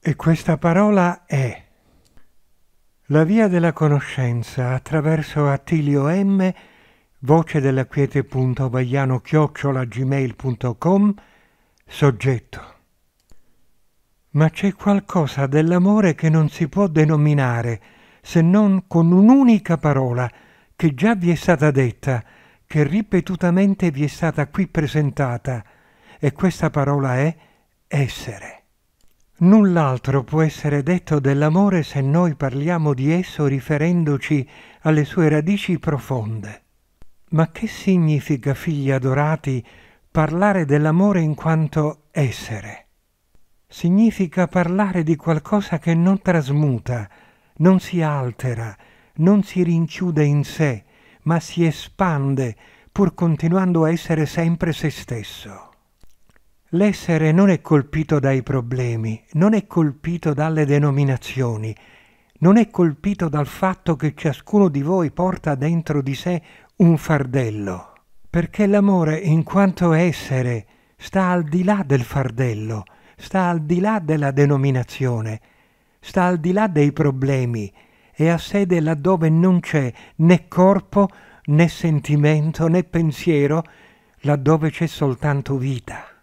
E questa parola è la via della conoscenza attraverso Attilio M, voce della quiete.vagliano-gmail.com, soggetto. Ma c'è qualcosa dell'amore che non si può denominare se non con un'unica parola che già vi è stata detta, che ripetutamente vi è stata qui presentata, e questa parola è essere. Null'altro può essere detto dell'amore se noi parliamo di esso riferendoci alle sue radici profonde. Ma che significa, figli adorati, parlare dell'amore in quanto essere? Significa parlare di qualcosa che non trasmuta, non si altera, non si rinchiude in sé, ma si espande pur continuando a essere sempre se stesso. L'essere non è colpito dai problemi, non è colpito dalle denominazioni, non è colpito dal fatto che ciascuno di voi porta dentro di sé un fardello, perché l'amore in quanto essere sta al di là del fardello, sta al di là della denominazione, sta al di là dei problemi e ha sede laddove non c'è né corpo né sentimento né pensiero, laddove c'è soltanto vita.